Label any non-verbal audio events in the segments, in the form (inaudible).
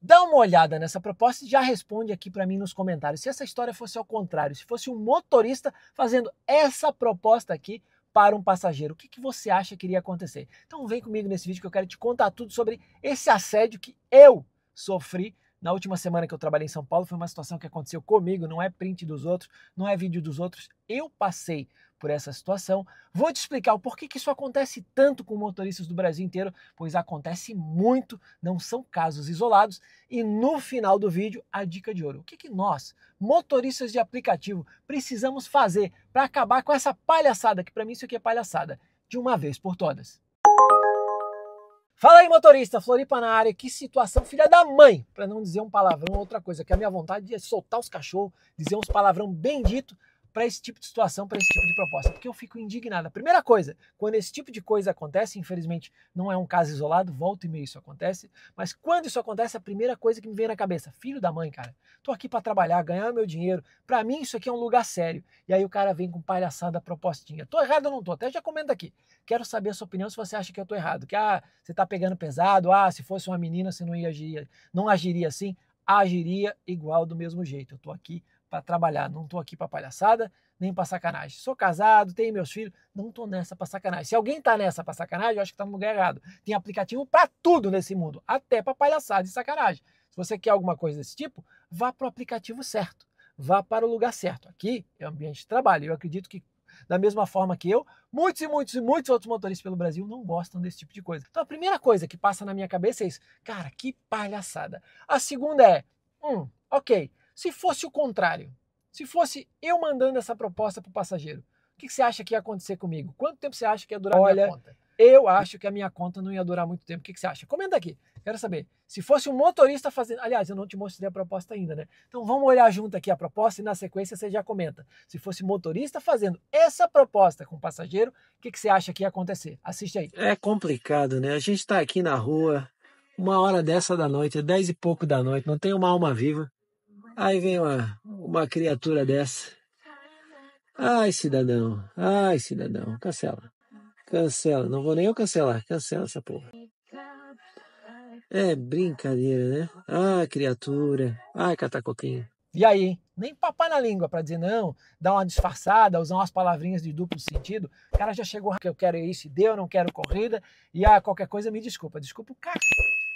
Dá uma olhada nessa proposta e já responde aqui para mim nos comentários. Se essa história fosse ao contrário, se fosse um motorista fazendo essa proposta aqui para um passageiro, o que, que você acha que iria acontecer? Então vem comigo nesse vídeo que eu quero te contar tudo sobre esse assédio que eu sofri na última semana que eu trabalhei em São Paulo, foi uma situação que aconteceu comigo, não é print dos outros, não é vídeo dos outros. Eu passei por essa situação. Vou te explicar o porquê que isso acontece tanto com motoristas do Brasil inteiro, pois acontece muito, não são casos isolados. E no final do vídeo, a dica de ouro. O que, que nós, motoristas de aplicativo, precisamos fazer para acabar com essa palhaçada, que para mim isso aqui é palhaçada, de uma vez por todas? Fala aí, motorista, Floripa na área, que situação, filha da mãe, para não dizer um palavrão, outra coisa, que a minha vontade é soltar os cachorros, dizer uns palavrão bendito, para esse tipo de situação, para esse tipo de proposta, porque eu fico indignada. Primeira coisa, quando esse tipo de coisa acontece, infelizmente não é um caso isolado, volta e meia isso acontece, mas quando isso acontece, a primeira coisa que me vem na cabeça, filho da mãe, cara, tô aqui para trabalhar, ganhar meu dinheiro, para mim isso aqui é um lugar sério. E aí o cara vem com palhaçada, propostinha. Tô errado ou não tô? Até já comenta aqui. Quero saber a sua opinião se você acha que eu tô errado, que ah, você tá pegando pesado, ah, se fosse uma menina você não ia agir, não agiria assim, agiria igual do mesmo jeito. Eu tô aqui para trabalhar, não estou aqui para palhaçada, nem para sacanagem. Sou casado, tenho meus filhos, não estou nessa para sacanagem. Se alguém está nessa para sacanagem, eu acho que está no lugar errado. Tem aplicativo para tudo nesse mundo, até para palhaçada e sacanagem. Se você quer alguma coisa desse tipo, vá para o aplicativo certo, vá para o lugar certo. Aqui é o ambiente de trabalho. Eu acredito que da mesma forma que eu, muitos e muitos e muitos outros motoristas pelo Brasil não gostam desse tipo de coisa. Então a primeira coisa que passa na minha cabeça é isso. Cara, que palhaçada. A segunda é, hum, ok, se fosse o contrário, se fosse eu mandando essa proposta para o passageiro, o que você acha que ia acontecer comigo? Quanto tempo você acha que ia durar Olha, a minha conta? Eu acho que a minha conta não ia durar muito tempo. O que você acha? Comenta aqui. Quero saber. Se fosse um motorista fazendo. Aliás, eu não te mostrei a proposta ainda, né? Então vamos olhar junto aqui a proposta e na sequência você já comenta. Se fosse motorista fazendo essa proposta com o passageiro, o que você acha que ia acontecer? Assiste aí. É complicado, né? A gente está aqui na rua, uma hora dessa da noite, é dez e pouco da noite, não tem uma alma viva. Aí vem uma, uma criatura dessa. Ai, cidadão. Ai, cidadão. Cancela. Cancela. Não vou nem eu cancelar. Cancela essa porra. É brincadeira, né? Ai, criatura. Ai, catacoquinho. E aí, nem papar na língua para dizer não, dar uma disfarçada, usar umas palavrinhas de duplo sentido. O cara já chegou ah, que eu quero é isso, deu, não quero corrida, e ah, qualquer coisa me desculpa. Desculpa o cara.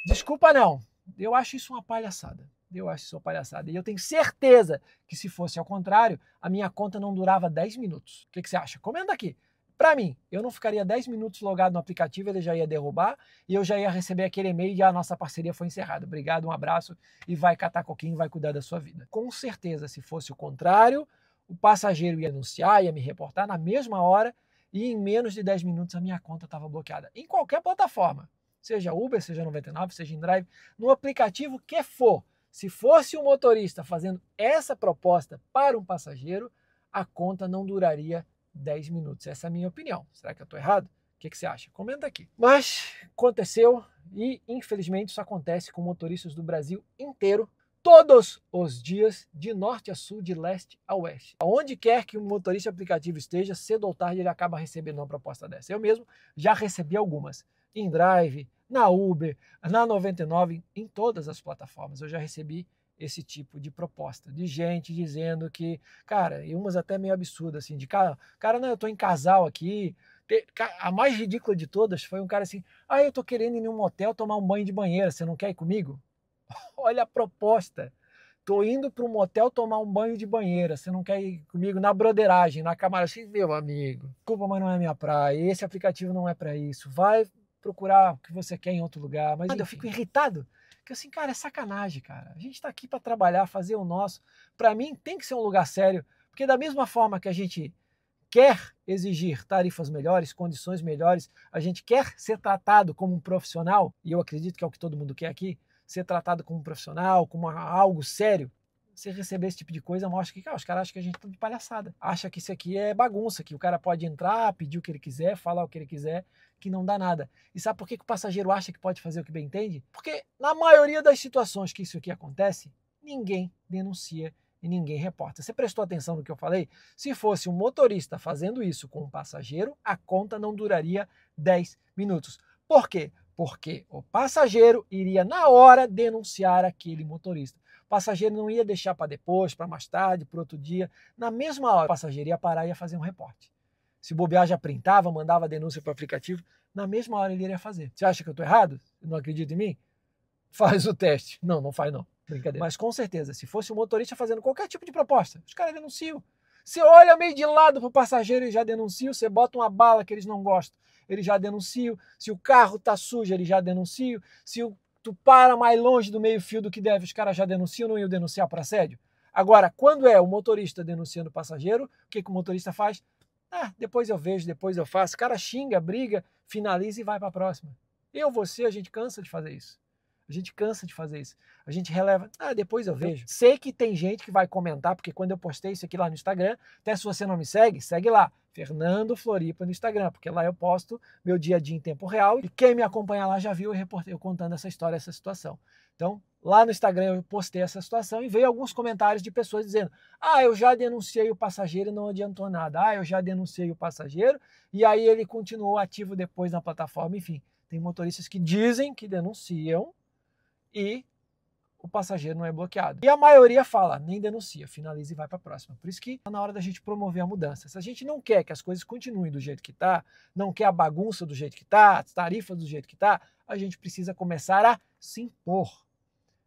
Desculpa não. Eu acho isso uma palhaçada. Eu acho isso uma palhaçada. E eu tenho certeza que se fosse ao contrário, a minha conta não durava 10 minutos. O que, que você acha? Comenta aqui. Para mim, eu não ficaria 10 minutos logado no aplicativo, ele já ia derrubar e eu já ia receber aquele e-mail e a ah, nossa parceria foi encerrada. Obrigado, um abraço e vai catar coquinho, vai cuidar da sua vida. Com certeza, se fosse o contrário, o passageiro ia anunciar, ia me reportar na mesma hora e em menos de 10 minutos a minha conta estava bloqueada. Em qualquer plataforma, seja Uber, seja 99, seja InDrive, no aplicativo que for. Se fosse o um motorista fazendo essa proposta para um passageiro, a conta não duraria 10 minutos. Essa é a minha opinião. Será que eu estou errado? O que, que, você acha? Comenta aqui. Mas aconteceu e, infelizmente, isso acontece com motoristas do Brasil inteiro, todos os dias, de norte a sul, de leste a oeste. Aonde quer que um motorista aplicativo esteja, cedo ou tarde ele acaba recebendo uma proposta dessa. Eu mesmo já recebi algumas em Drive, na Uber, na 99, em todas as plataformas. Eu já recebi esse tipo de proposta de gente dizendo que, cara, e umas até meio absurdas, assim, de cara, cara, não, eu tô em casal aqui. A mais ridícula de todas foi um cara assim: ah, eu tô querendo ir num motel tomar um banho de banheira, você não quer ir comigo? (laughs) Olha a proposta. Tô indo para um motel tomar um banho de banheira. Você não quer ir comigo na broderagem, na camarada? Assim, meu amigo, desculpa, mas não é minha praia. Esse aplicativo não é para isso. Vai procurar o que você quer em outro lugar. Mas eu fico irritado. Porque assim, cara, é sacanagem, cara. A gente está aqui para trabalhar, fazer o nosso. Para mim, tem que ser um lugar sério. Porque da mesma forma que a gente quer exigir tarifas melhores, condições melhores, a gente quer ser tratado como um profissional, e eu acredito que é o que todo mundo quer aqui, ser tratado como um profissional, como algo sério, você receber esse tipo de coisa mostra que cara, os caras acham que a gente tá de palhaçada. Acha que isso aqui é bagunça, que o cara pode entrar, pedir o que ele quiser, falar o que ele quiser, que não dá nada. E sabe por que, que o passageiro acha que pode fazer o que bem entende? Porque na maioria das situações que isso aqui acontece, ninguém denuncia e ninguém reporta. Você prestou atenção no que eu falei? Se fosse um motorista fazendo isso com um passageiro, a conta não duraria 10 minutos. Por quê? Porque o passageiro iria na hora denunciar aquele motorista passageiro não ia deixar para depois, para mais tarde, para outro dia. Na mesma hora, o passageiro ia parar e ia fazer um reporte. Se bobear, já printava, mandava denúncia para o aplicativo. Na mesma hora ele iria fazer. Você acha que eu estou errado? Não acredita em mim? Faz o teste. Não, não faz não. Brincadeira. Mas com certeza, se fosse o um motorista fazendo qualquer tipo de proposta, os caras denunciam. Você olha meio de lado para o passageiro, e já denuncia. Você bota uma bala que eles não gostam, ele já denuncia. Se o carro está sujo, ele já denuncia. Se o tu para mais longe do meio-fio do que deve, os caras já denunciam, não iam denunciar para assédio? Agora, quando é o motorista denunciando o passageiro, o que, que o motorista faz? Ah, depois eu vejo, depois eu faço. O cara xinga, briga, finaliza e vai para a próxima. Eu, você, a gente cansa de fazer isso. A gente cansa de fazer isso. A gente releva. Ah, depois eu vejo. sei que tem gente que vai comentar, porque quando eu postei isso aqui lá no Instagram, até se você não me segue, segue lá. Fernando Floripa no Instagram, porque lá eu posto meu dia a dia em tempo real e quem me acompanha lá já viu eu, eu contando essa história, essa situação. Então, lá no Instagram eu postei essa situação e veio alguns comentários de pessoas dizendo: Ah, eu já denunciei o passageiro e não adiantou nada. Ah, eu já denunciei o passageiro e aí ele continuou ativo depois na plataforma. Enfim, tem motoristas que dizem que denunciam e o passageiro não é bloqueado. E a maioria fala, nem denuncia, finaliza e vai para a próxima. Por isso que tá na hora da gente promover a mudança. Se a gente não quer que as coisas continuem do jeito que está não quer a bagunça do jeito que está as tarifas do jeito que está a gente precisa começar a se impor.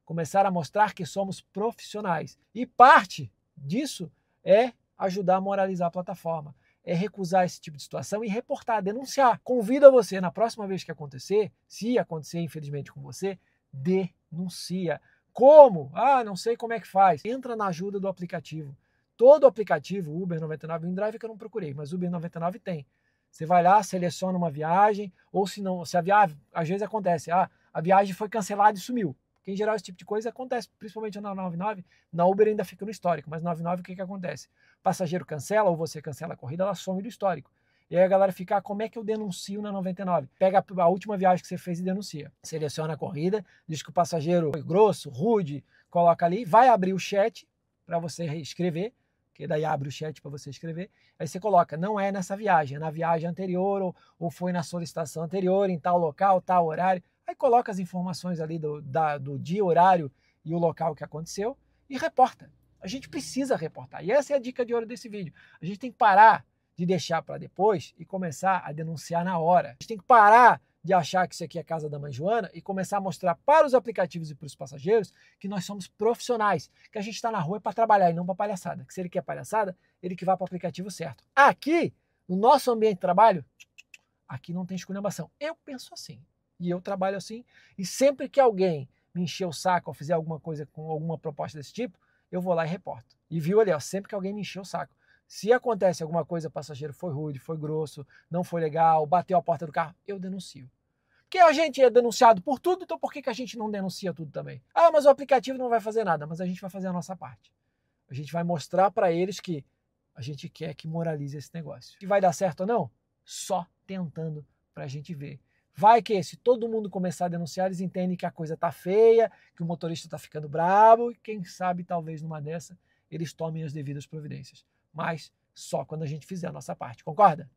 Começar a mostrar que somos profissionais. E parte disso é ajudar a moralizar a plataforma é recusar esse tipo de situação e reportar, denunciar. Convido a você, na próxima vez que acontecer, se acontecer infelizmente com você, denuncia. Como? Ah, não sei como é que faz. Entra na ajuda do aplicativo. Todo aplicativo, Uber 99, Windrive, que eu não procurei, mas Uber 99 tem. Você vai lá, seleciona uma viagem, ou se não, se a viagem, às vezes acontece, ah, a viagem foi cancelada e sumiu. Porque em geral esse tipo de coisa acontece, principalmente na 99, na Uber ainda fica no histórico, mas na 99 o que, que acontece? O passageiro cancela ou você cancela a corrida, ela some do histórico. E aí a galera fica, ah, como é que eu denuncio na 99? Pega a última viagem que você fez e denuncia. Seleciona a corrida, diz que o passageiro foi grosso, rude, coloca ali, vai abrir o chat para você escrever, que daí abre o chat para você escrever. Aí você coloca, não é nessa viagem, é na viagem anterior ou, ou foi na solicitação anterior, em tal local, tal horário. Aí coloca as informações ali do, da, do dia, horário e o local que aconteceu e reporta. A gente precisa reportar. E essa é a dica de ouro desse vídeo. A gente tem que parar de deixar para depois e começar a denunciar na hora. A gente tem que parar de achar que isso aqui é casa da mãe Joana e começar a mostrar para os aplicativos e para os passageiros que nós somos profissionais, que a gente está na rua é para trabalhar e não para palhaçada. Que se ele quer palhaçada, ele que vá para o aplicativo certo. Aqui, no nosso ambiente de trabalho, aqui não tem esculhambação. Eu penso assim e eu trabalho assim. E sempre que alguém me encher o saco ou fizer alguma coisa com alguma proposta desse tipo, eu vou lá e reporto. E viu ali, ó, sempre que alguém me encher o saco. Se acontece alguma coisa, passageiro foi rude, foi grosso, não foi legal, bateu a porta do carro, eu denuncio. Porque a gente é denunciado por tudo, então por que, que a gente não denuncia tudo também? Ah, mas o aplicativo não vai fazer nada, mas a gente vai fazer a nossa parte. A gente vai mostrar para eles que a gente quer que moralize esse negócio. E vai dar certo ou não? Só tentando para a gente ver. Vai que se todo mundo começar a denunciar, eles entendem que a coisa tá feia, que o motorista tá ficando bravo, e quem sabe, talvez numa dessa, eles tomem as devidas providências mas só quando a gente fizer a nossa parte, concorda?